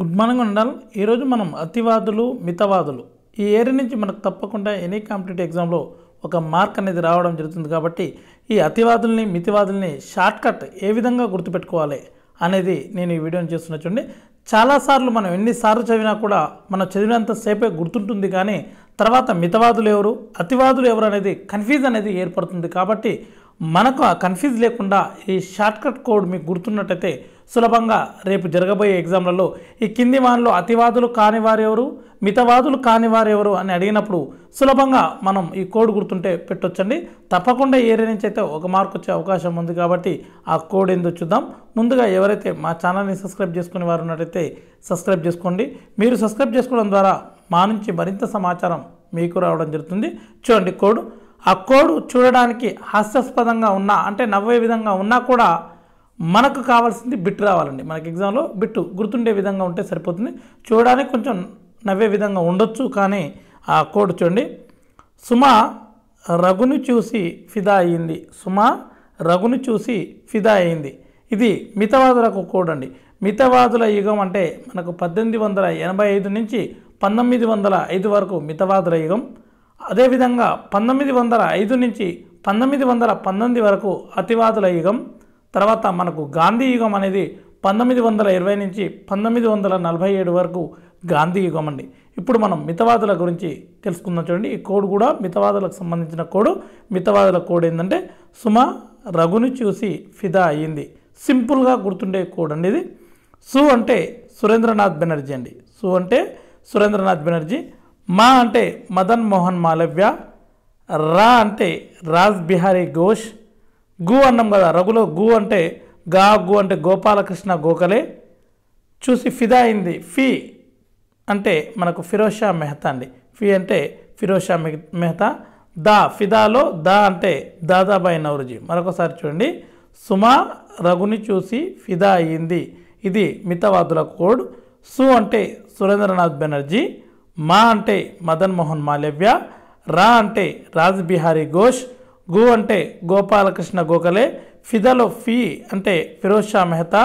good morning ఉండాలి ఈరోజు మనం అతివాదులు మితవాదులు ఈ ఏరియా నుంచి మనకు తప్పకుండా ఎనీ కాంపిటేటివ్ ఎగ్జామ్లో ఒక మార్క్ అనేది రావడం జరుగుతుంది కాబట్టి ఈ అతివాదుల్ని మితివాదుల్ని షార్ట్కట్ ఏ విధంగా గుర్తుపెట్టుకోవాలి అనేది నేను ఈ వీడియోని చేస్తున్న చూడండి చాలాసార్లు మనం ఎన్నిసార్లు చదివినా కూడా మనం చదివినంత సేపే గుర్తుంటుంది కానీ తర్వాత మితవాదులు ఎవరు అతివాదులు ఎవరు అనేది కన్ఫ్యూజ్ అనేది ఏర్పడుతుంది కాబట్టి మనకు ఆ కన్ఫ్యూజ్ లేకుండా ఈ షార్ట్కట్ కోడ్ మీకు గుర్తున్నట్టయితే సులభంగా రేపు జరగబోయే ఎగ్జామ్లలో ఈ కింది వారిలో అతివాదులు కాని వారెవరు మితవాదులు కాని వారెవరు అని అడిగినప్పుడు సులభంగా మనం ఈ కోడ్ గుర్తుంటే పెట్టొచ్చండి తప్పకుండా ఏరియా నుంచి అయితే ఒక మార్క్ వచ్చే అవకాశం ఉంది కాబట్టి ఆ కోడ్ ఏందో చూద్దాం ముందుగా ఎవరైతే మా ఛానల్ని సబ్స్క్రైబ్ చేసుకునే వారు ఉన్నట్టయితే సబ్స్క్రైబ్ చేసుకోండి మీరు సబ్స్క్రైబ్ చేసుకోవడం ద్వారా మా నుంచి మరింత సమాచారం మీకు రావడం జరుగుతుంది చూడండి కోడ్ ఆ కోడ్ చూడడానికి హాస్యాస్పదంగా ఉన్నా అంటే నవ్వే విధంగా ఉన్నా కూడా మనకు కావాల్సింది బిట్ రావాలండి మనకి ఎగ్జామ్లో బిట్టు గుర్తుండే విధంగా ఉంటే సరిపోతుంది చూడడానికి కొంచెం నవ్వే విధంగా ఉండొచ్చు కానీ ఆ కోడ్ చూడండి సుమ రఘును చూసి ఫిదా అయింది సుమ రఘును చూసి ఫిదా అయింది ఇది మితవాదులకు కోడ్ అండి మితవాదుల యుగం అంటే మనకు పద్దెనిమిది వందల ఎనభై ఐదు నుంచి పంతొమ్మిది వందల ఐదు వరకు మితవాదుల యుగం అదేవిధంగా పంతొమ్మిది వందల ఐదు నుంచి పంతొమ్మిది వందల పంతొమ్మిది వరకు అతివాదుల యుగం తర్వాత మనకు గాంధీ యుగం అనేది పంతొమ్మిది వందల ఇరవై నుంచి పంతొమ్మిది వందల నలభై ఏడు వరకు గాంధీ యుగం అండి ఇప్పుడు మనం మితవాదుల గురించి తెలుసుకుందాం చూడండి ఈ కోడ్ కూడా మితవాదులకు సంబంధించిన కోడ్ మితవాదుల కోడ్ ఏంటంటే సుమ రఘుని చూసి ఫిదా అయ్యింది సింపుల్గా గుర్తుండే కోడ్ అండి ఇది సు అంటే సురేంద్రనాథ్ బెనర్జీ అండి సు అంటే సురేంద్రనాథ్ బెనర్జీ మా అంటే మదన్ మోహన్ మాలవ్య రా అంటే రాజ్ బిహారీ ఘోష్ గు అన్నాం కదా రఘులో గు అంటే గా గు అంటే గోపాలకృష్ణ గోఖలే చూసి ఫిదా అయింది ఫీ అంటే మనకు ఫిరోజ్ షా మెహతా అండి ఫీ అంటే ఫిరోజ్ షా మెహతా దా ఫిదాలో దా అంటే దాదాబాయి నవరుజీ మరొకసారి చూడండి సుమా రఘుని చూసి ఫిదా అయ్యింది ఇది మితవాదుల కోడ్ సు అంటే సురేంద్రనాథ్ బెనర్జీ మా అంటే మదన్ మోహన్ మాలవ్య రా అంటే రాజ్బిహారీ ఘోష్ గు అంటే గోపాలకృష్ణ గోఖలే ఫిదలో ఫీ అంటే ఫిరోజ్ షా మెహతా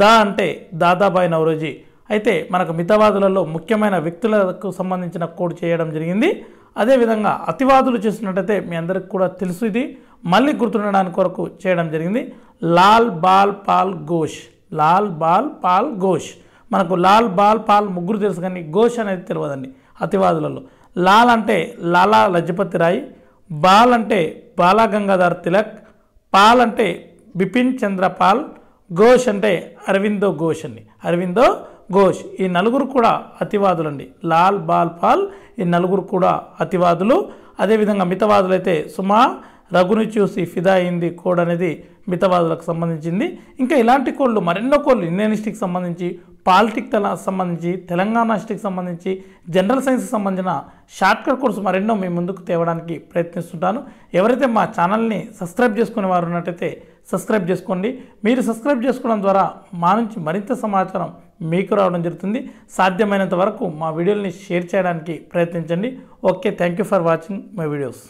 దా అంటే దాదాబాయి నవరోజీ అయితే మనకు మితవాదులలో ముఖ్యమైన వ్యక్తులకు సంబంధించిన కోడ్ చేయడం జరిగింది అదేవిధంగా అతివాదులు చేస్తున్నట్టయితే మీ అందరికి కూడా తెలుసు ఇది మళ్ళీ గుర్తుండడానికి కొరకు చేయడం జరిగింది లాల్ బాల్ పాల్ ఘోష్ లాల్ బాల్ పాల్ ఘోష్ మనకు లాల్ బాల్ పాల్ ముగ్గురు తెలుసు కానీ ఘోష్ అనేది తెలియదండి అతివాదులలో లాల్ అంటే లాలా లజపతి రాయ్ బాల్ అంటే బాలా గంగాధర్ తిలక్ పాల్ అంటే బిపిన్ చంద్ర పాల్ ఘోష్ అంటే అరవిందో ఘోష్ అండి అరవిందో ఘోష్ ఈ నలుగురు కూడా అతివాదులండి లాల్ బాల్ పాల్ ఈ నలుగురు కూడా అతివాదులు అదేవిధంగా మితవాదులు అయితే సుమా రఘుని చూసి ఫిదా అయింది కోడ్ అనేది మితవాదులకు సంబంధించింది ఇంకా ఇలాంటి కోళ్ళు మరెన్నో కోళ్ళు ఇండియనిస్టిక్ సంబంధించి పాలిటిక్ సంబంధించి తెలంగాణ హిస్టరీకి సంబంధించి జనరల్ సైన్స్కి సంబంధించిన షార్ట్కట్ కోర్సు మరెన్నో మీ ముందుకు తేవడానికి ప్రయత్నిస్తుంటాను ఎవరైతే మా ఛానల్ని సబ్స్క్రైబ్ చేసుకునే వారు ఉన్నట్టయితే సబ్స్క్రైబ్ చేసుకోండి మీరు సబ్స్క్రైబ్ చేసుకోవడం ద్వారా మా నుంచి మరింత సమాచారం మీకు రావడం జరుగుతుంది సాధ్యమైనంత వరకు మా వీడియోని షేర్ చేయడానికి ప్రయత్నించండి okay thank you for watching my videos